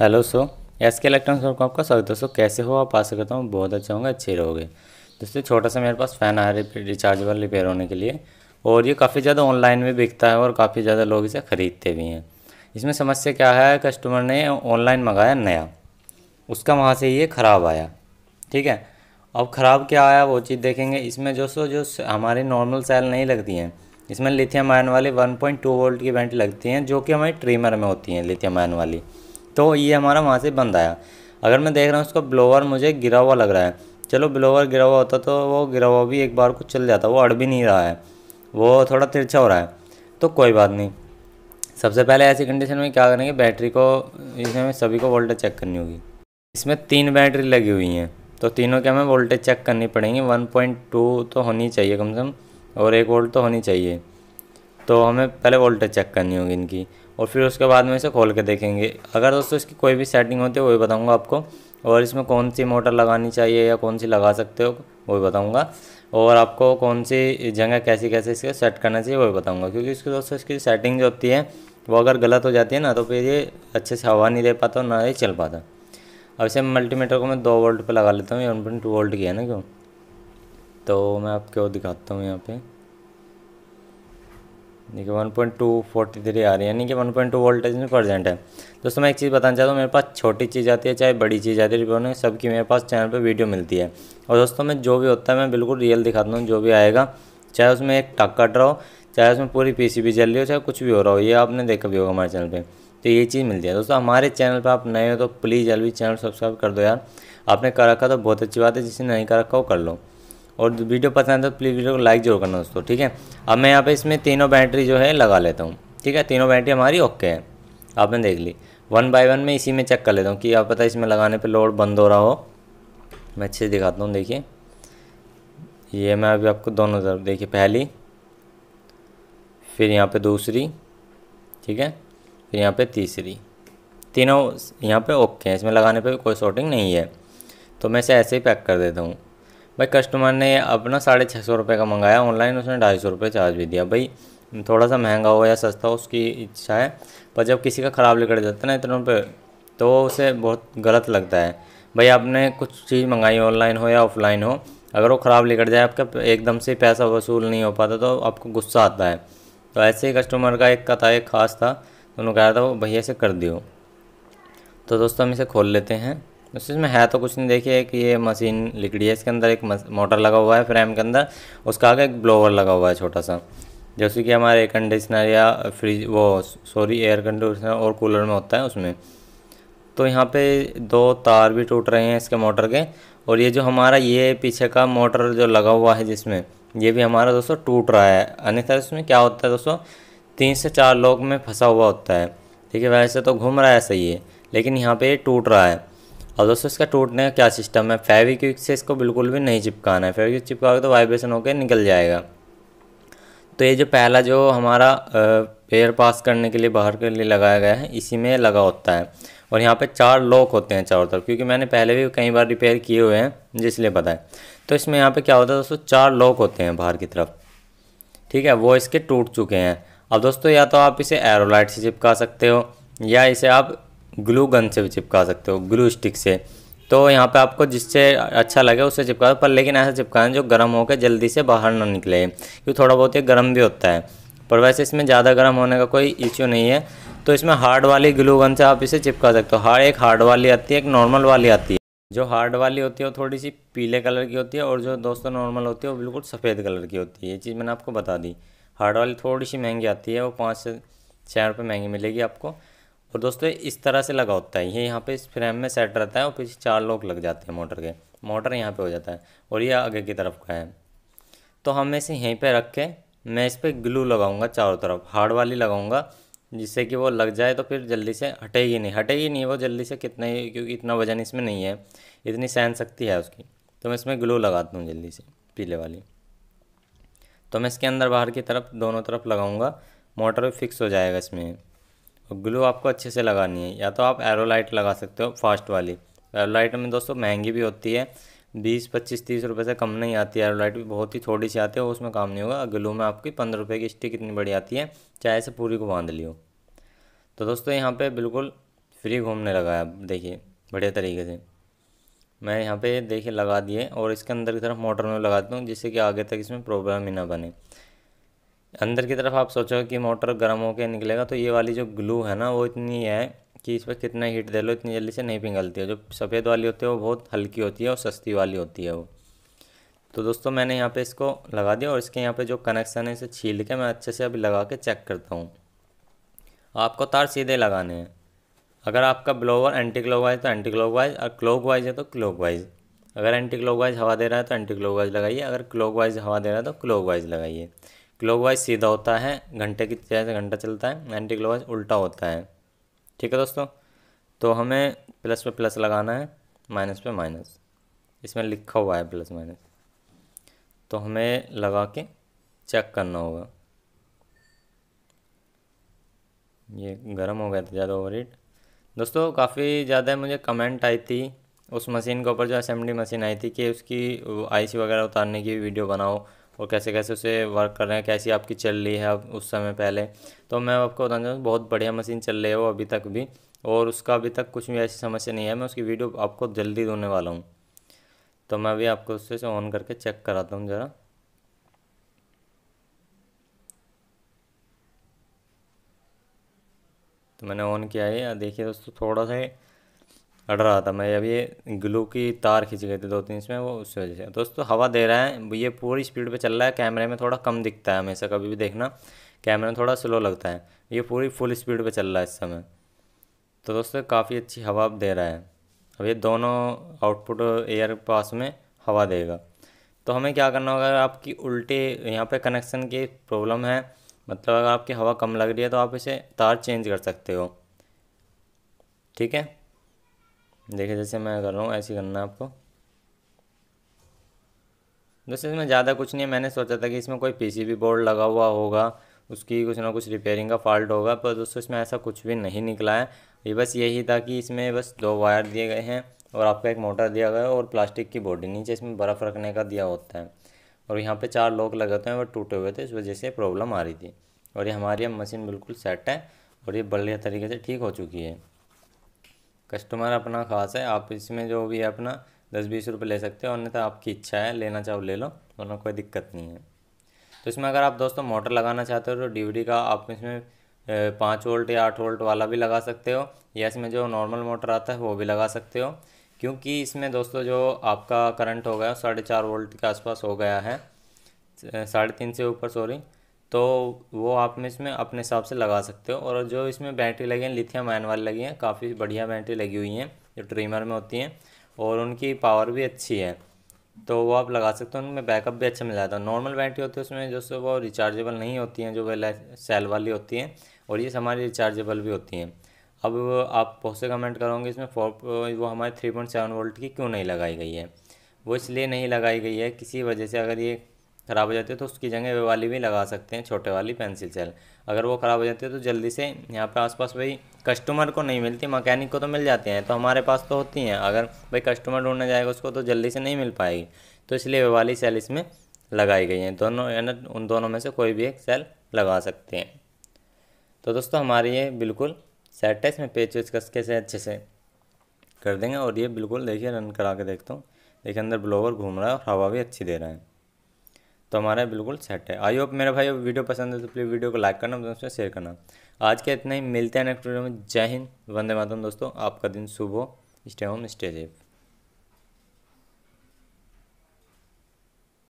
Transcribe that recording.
hello so S K electronics work आपका स्वागत दोस्तों कैसे हो आप आशा करता हूँ बहुत अच्छा होंगे अच्छे रहोगे दोस्तों छोटा सा मेरे पास फ़ैन आ रहा है रिचार्जेबल रिपेयर होने के लिए और ये काफ़ी ज़्यादा ऑनलाइन में बिकता है और काफ़ी ज़्यादा लोग इसे ख़रीदते भी हैं इसमें समस्या क्या है कस्टमर ने ऑनलाइन मंगाया नया उसका वहाँ से ये ख़राब आया ठीक है अब ख़राब क्या आया वो चीज़ देखेंगे इसमें जो सो जो हमारी नॉर्मल सेल नहीं लगती हैं इसमें लिथियम आयन वाली 1.2 वोल्ट की बैंट लगती हैं जो कि हमारी ट्रीमर में होती हैं लिथियम आयन वाली तो ये हमारा वहाँ से बंद आया अगर मैं देख रहा हूँ उसका ब्लोवर मुझे गिरा हुआ लग रहा है चलो ब्लोवर गिरा हुआ होता तो वो गिरा हुआ भी एक बार कुछ चल जाता वो अड़ भी नहीं रहा है वो थोड़ा तिरछा हो रहा है तो कोई बात नहीं सबसे पहले ऐसी कंडीशन में क्या करेंगे बैटरी को इसमें सभी को वोल्टेज चेक करनी होगी इसमें तीन बैटरी लगी हुई हैं तो तीनों के हमें वोल्टेज चेक करनी पड़ेंगी 1.2 तो होनी चाहिए कम से कम और एक वोल्ट तो होनी चाहिए तो हमें पहले वोल्टेज चेक करनी होगी इनकी और फिर उसके बाद में इसे खोल के देखेंगे अगर दोस्तों इसकी कोई भी सेटिंग होती है वो भी बताऊँगा आपको और इसमें कौन सी मोटर लगानी चाहिए या कौन सी लगा सकते हो वो भी बताऊँगा और आपको कौन सी जगह कैसे कैसे इसको सेट करना चाहिए वो भी बताऊँगा क्योंकि इसकी दोस्तों इसकी सेटिंग जो होती है वो अगर गलत हो जाती है ना तो फिर ये अच्छे से हवा नहीं दे पाता और ना ये चल पाता अब इसे मल्टीमीटर को मैं दो वोल्ट पे लगा लेता हूँ ये वन पॉइंट टू वोल्ट की है ना क्यों तो मैं आपको दिखाता हूँ यहाँ पे देखिए one point two forty three आ रही है यानी कि वन पॉइंट टू वोल्टेज में प्रजेंट है दोस्तों मैं एक चीज़ बताना चाहता हूँ मेरे पास छोटी चीज़ आती है चाहे बड़ी चीज़ आती है रिपोर्ट सबकी मेरे पास चैनल पर वीडियो मिलती है और दोस्तों मैं जो भी होता है मैं बिल्कुल रियल दिखाता हूँ जो भी आएगा चाहे उसमें एक टक कट रहा हो चाहे उसमें पूरी पी सी चल रही हो चाहे कुछ भी हो रहा हो ये आपने देखा भी होगा हमारे चैनल पर तो ये चीज़ मिलती है दोस्तों हमारे चैनल पर आप नए हो तो प्लीज़ एल चैनल सब्सक्राइब कर दो यार आपने कर रखा तो बहुत अच्छी बात है जिसने नहीं कर रखा वो कर लो और वीडियो पसंद है तो प्लीज़ वीडियो को लाइक जरूर करना दोस्तों ठीक है अब मैं यहाँ पे इसमें तीनों बैटरी जो है लगा लेता हूँ ठीक है तीनों बैटरी हमारी ओके है आपने देख ली वन बाय वन में इसी में चेक कर लेता हूँ कि आप पता है इसमें लगाने पर लोड बंद हो रहा हो मैं अच्छे से दिखाता हूँ देखिए ये मैं अभी आपको दोनों तरफ देखिए पहली फिर यहाँ पर दूसरी ठीक है फिर यहाँ पर तीसरी तीनों यहाँ पे ओके हैं इसमें लगाने पे भी कोई शॉर्टिंग नहीं है तो मैं इसे ऐसे ही पैक कर देता हूँ भाई कस्टमर ने अपना साढ़े छः सौ रुपये का मंगाया ऑनलाइन उसने ढाई सौ रुपये चार्ज भी दिया भाई थोड़ा सा महंगा हो या सस्ता हो उसकी इच्छा है पर जब किसी का ख़राब निकल जाता है ना इतने रुपये तो उसे बहुत गलत लगता है भाई आपने कुछ चीज़ मंगाई ऑनलाइन हो या ऑफलाइन हो अगर वो ख़राब निकल जाए आपका एकदम से पैसा वसूल नहीं हो पाता तो आपको गुस्सा आता है तो ऐसे ही कस्टमर का एक का था एक ख़ास था उन्होंने कहा था वो भैया से कर दियो तो दोस्तों हम इसे खोल लेते हैं बस इसमें है तो कुछ नहीं देखिए कि ये मशीन लिकड़ी है इसके अंदर एक मोटर लगा हुआ है फ्रेम के अंदर उसका आगे एक ब्लोवर लगा हुआ है छोटा सा जैसे कि हमारे एयर कंडीशनर या फ्रिज वो सॉरी एयर कंडीशनर और कूलर में होता है उसमें तो यहाँ पे दो तार भी टूट रहे हैं इसके मोटर के और ये जो हमारा ये पीछे का मोटर जो लगा हुआ है जिसमें ये भी हमारा दोस्तों टूट रहा है अन्यथा इसमें क्या होता है दोस्तों तीन से चार लोग में फंसा हुआ होता है ठीक है वैसे तो घूम रहा है सही है लेकिन यहाँ पर टूट रहा है और दोस्तों इसका टूटने का क्या सिस्टम है फेविक से इसको बिल्कुल भी नहीं चिपकाना है फेविक चिपकाओगे तो वाइब्रेशन होकर निकल जाएगा तो ये जो पहला जो हमारा एयर पास करने के लिए बाहर के लिए लगाया गया है इसी में लगा होता है और यहाँ पे चार लॉक होते हैं चारों तरफ क्योंकि मैंने पहले भी कई बार रिपेयर किए हुए हैं जिसलिए पता है तो इसमें यहाँ पे क्या होता है दोस्तों चार लॉक होते हैं बाहर की तरफ ठीक है वो इसके टूट चुके हैं अब दोस्तों या तो आप इसे एरोलाइट से चिपका सकते हो या इसे आप ग्लू गन से भी चिपका सकते हो ग्लू स्टिक से तो यहाँ पे आपको जिससे अच्छा लगे उससे चिपका पर लेकिन ऐसा चिपकाएं जो गर्म होकर जल्दी से बाहर ना निकले क्योंकि थोड़ा बहुत ये गर्म भी होता है पर वैसे इसमें ज़्यादा गर्म होने का कोई इश्यू नहीं है तो इसमें हार्ड वाली ग्लू गन से आप इसे चिपका सकते हो हार्ड एक हार्ड वाली आती है एक नॉर्मल वाली आती है जो हार्ड वाली होती है वो थोड़ी सी पीले कलर की होती है और जो दोस्तों नॉर्मल होती है वो बिल्कुल सफ़ेद कलर की होती है ये चीज़ मैंने आपको बता दी हार्ड वाली थोड़ी सी महंगी आती है वो पाँच से छः रुपये महंगी मिलेगी आपको और दोस्तों इस तरह से लगा होता है ये यहाँ पे इस फ्रेम में सेट रहता है और पीछे चार लोग लग जाते हैं मोटर के मोटर यहाँ पे हो जाता है और ये आगे की तरफ का है तो हम इसे यहीं पे रख के मैं इस पर ग्लू लगाऊंगा चारों तरफ हार्ड वाली लगाऊंगा जिससे कि वो लग जाए तो फिर जल्दी से हटेगी नहीं हटेगी नहीं वो जल्दी से कितना ही क्योंकि इतना वजन इसमें नहीं है इतनी सहन शक्ति है उसकी तो मैं इसमें ग्लू लगाता हूँ जल्दी से पीले वाली तो मैं इसके अंदर बाहर की तरफ दोनों तरफ लगाऊँगा मोटर भी फिक्स हो जाएगा इसमें ग्लू आपको अच्छे से लगानी है या तो आप एरोलाइट लगा सकते हो फास्ट वाली एरोलाइट में दोस्तों महंगी भी होती है बीस पच्चीस तीस रुपये से कम नहीं आती है एरोलाइट भी बहुत ही थोड़ी सी आती है उसमें काम नहीं होगा ग्लू में आपकी पंद्रह रुपये की स्टिक इतनी बड़ी आती है चाहे से पूरी को बांध लियो तो दोस्तों यहाँ पर बिल्कुल फ्री घूमने लगा है देखिए बढ़िया तरीके से मैं यहाँ पे देखिए लगा दिए और इसके अंदर की तरफ मोटर में लगा देता हूँ जिससे कि आगे तक इसमें प्रॉब्लम ही ना बने अंदर की तरफ आप सोचो कि मोटर गर्म होकर निकलेगा तो ये वाली जो ग्लू है ना वो इतनी है कि इस पर कितना हीट दे लो इतनी जल्दी से नहीं पिघलती है जो सफ़ेद वाली होती है वो बहुत हल्की होती है और सस्ती वाली होती है वो तो दोस्तों मैंने यहाँ पे इसको लगा दिया और इसके यहाँ पे जो कनेक्शन है इसे छील के मैं अच्छे से अभी लगा के चेक करता हूँ आपको तार सीधे लगाने हैं अगर आपका ब्लोवर एंटी क्लॉक वाइज तो एंटी क्लॉक वाइज और क्लॉक वाइज है तो क्लॉक वाइज अगर एंटी क्लॉक वाइज हवा दे रहा है तो एंटी क्लॉक वाइज लगाइए अगर क्लॉक वाइज हवा दे रहा है तो क्लॉक वाइज लगाइए क्लॉकवाइज सीधा होता है घंटे की तरह से घंटा चलता है एंटी क्लॉकवाइज उल्टा होता है ठीक है दोस्तों तो हमें प्लस पे प्लस लगाना है माइनस पे माइनस इसमें लिखा हुआ है प्लस माइनस तो हमें लगा के चेक करना होगा ये गर्म हो गया था ज़्यादा ओवर हीट दोस्तों काफ़ी ज़्यादा मुझे कमेंट आई थी उस मशीन के ऊपर जो असेंबली मशीन आई थी कि उसकी आईसी वगैरह उतारने की वीडियो बनाओ और कैसे कैसे उसे वर्क कर रहे हैं कैसी आपकी चल रही है अब उस समय पहले तो मैं आपको बताना चाहूँ बहुत बढ़िया मशीन चल रही है वो अभी तक भी और उसका अभी तक कुछ भी ऐसी समस्या नहीं है मैं उसकी वीडियो आपको जल्दी देने वाला हूँ तो मैं अभी आपको उससे ऑन करके चेक कराता हूँ ज़रा तो मैंने ऑन किया है देखिए दोस्तों थोड़ा सा लड़ रहा था मैं अभी ग्लू की तार खींच गई थी दो तीन इसमें वो उस वजह से दोस्तों हवा दे रहा है ये पूरी स्पीड पे चल रहा है कैमरे में थोड़ा कम दिखता है हमेशा कभी भी देखना कैमरे में थोड़ा स्लो लगता है ये पूरी फुल स्पीड पे चल रहा है इस समय तो दोस्तों काफ़ी अच्छी हवा दे रहा है अब ये दोनों आउटपुट एयर पास में हवा देगा तो हमें क्या करना होगा अगर आपकी उल्टे यहाँ पे कनेक्शन की प्रॉब्लम है मतलब अगर आपकी हवा कम लग रही है तो आप इसे तार चेंज कर सकते हो ठीक है देखिए जैसे मैं कर रहा हूँ ऐसे करना आपको दोस्तों इसमें ज़्यादा कुछ नहीं है मैंने सोचा था कि इसमें कोई पीसीबी बोर्ड लगा हुआ होगा उसकी कुछ ना कुछ रिपेयरिंग का फॉल्ट होगा पर दोस्तों इसमें ऐसा कुछ भी नहीं निकला है ये बस यही था कि इसमें बस दो वायर दिए गए हैं और आपका एक मोटर दिया गया है और प्लास्टिक की बॉडी नीचे इसमें बर्फ़ रखने का दिया होता है और यहाँ पर चार लोग लगे होते हैं वो टूटे हुए थे इस वजह से प्रॉब्लम आ रही थी और ये हमारी मशीन बिल्कुल सेट है और ये बढ़िया तरीके से ठीक हो चुकी है कस्टमर अपना खास है आप इसमें जो भी है अपना दस बीस रुपये ले सकते हो अन्यथा आपकी इच्छा है लेना चाहो ले लो वरना कोई दिक्कत नहीं है तो इसमें अगर आप दोस्तों मोटर लगाना चाहते हो तो डी का आप इसमें पाँच वोल्ट या आठ वोल्ट वाला भी लगा सकते हो या इसमें जो नॉर्मल मोटर आता है वो भी लगा सकते हो क्योंकि इसमें दोस्तों जो आपका करंट हो गया साढ़े चार वोल्ट के आसपास हो गया है साढ़े तीन से ऊपर सॉरी तो वो आप में इसमें अपने हिसाब से लगा सकते हो और जो इसमें बैटरी लगी हैं लिथियम आयन वाली लगी हैं काफ़ी बढ़िया बैटरी लगी हुई हैं जो ट्रिमर में होती हैं और उनकी पावर भी अच्छी है तो वो आप लगा सकते हो उनमें बैकअप भी अच्छा मिल जाता है नॉर्मल बैटरी होती है उसमें जो सो वो रिचार्जेबल नहीं होती हैं जो वेला सेल वाली होती हैं और ये हमारी रिचार्जेबल भी होती हैं अब आप बहुत से कमेंट करोगे इसमें फोर वो हमारे थ्री पॉइंट सेवन वोल्ट की क्यों नहीं लगाई गई है वो इसलिए नहीं लगाई गई है किसी वजह से अगर ये ख़राब हो जाती है तो उसकी जगह वे वाली भी लगा सकते हैं छोटे वाली पेंसिल सेल अगर वो ख़राब हो जाती है तो जल्दी से यहाँ पर आसपास भाई कस्टमर को नहीं मिलती मैकेनिक को तो मिल जाती हैं तो हमारे पास तो होती हैं अगर भाई कस्टमर ढूंढने जाएगा उसको तो जल्दी से नहीं मिल पाएगी तो इसलिए वे वाली सेल इसमें लगाई गई हैं दोनों यानी उन दोनों में से कोई भी एक सेल लगा सकते हैं तो दोस्तों हमारी ये बिल्कुल सेट है इसमें पेच वेच कस से अच्छे से कर देंगे और ये बिल्कुल देखिए रन करा के देखता हूँ देखिए अंदर ब्लोवर घूम रहा है और हवा भी अच्छी दे रहा है तो हमारा बिल्कुल सेट है आई होप मेरा भाई वीडियो पसंद है तो प्लीज़ वीडियो को लाइक करना दोस्तों शेयर करना आज के इतना ही मिलते हैं नेक्स्ट वीडियो में जय हिंद वंदे मातम दोस्तों आपका दिन शुभ हो स्टे होम स्टे सेफ